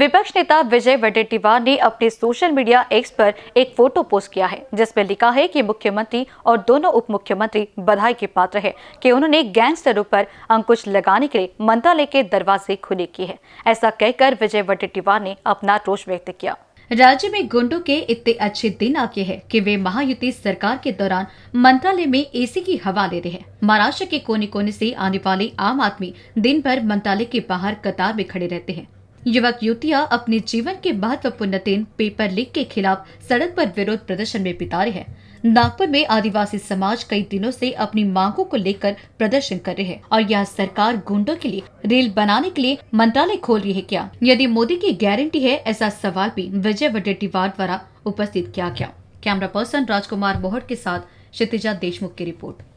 विपक्ष नेता विजय वडेट्टीवार ने अपने सोशल मीडिया एक्स पर एक फोटो पोस्ट किया है जिसमें लिखा है कि मुख्यमंत्री और दोनों उप मुख्यमंत्री बधाई के पात्र हैं कि उन्होंने गैंगस्टरों पर अंकुश लगाने के लिए मंत्रालय के दरवाजे खुले किए हैं ऐसा कहकर विजय वडेट्टीवार ने अपना रोष व्यक्त किया राज्य में गुंडों के इतने अच्छे दिन आके हैं कि वे महायुति सरकार के दौरान मंत्रालय में एसी की हवा ले रहे हैं महाराष्ट्र के कोने कोने से आने वाले आम आदमी दिन भर मंत्रालय के बाहर कतार में खड़े रहते हैं युवक युवतिया अपने जीवन के महत्वपूर्ण दिन पेपर लीक के खिलाफ सड़क पर विरोध प्रदर्शन में बिता रहे हैं नागपुर में आदिवासी समाज कई दिनों से अपनी मांगों को लेकर प्रदर्शन कर रहे हैं और यह सरकार गुंडों के लिए रेल बनाने के लिए मंत्रालय खोल रही है क्या यदि मोदी की गारंटी है ऐसा सवाल भी विजय वडेटीवार द्वारा उपस्थित किया गया कैमरा पर्सन राजकुमार मोहट के साथ क्षितिजा देशमुख की रिपोर्ट